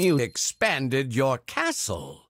you expanded your castle.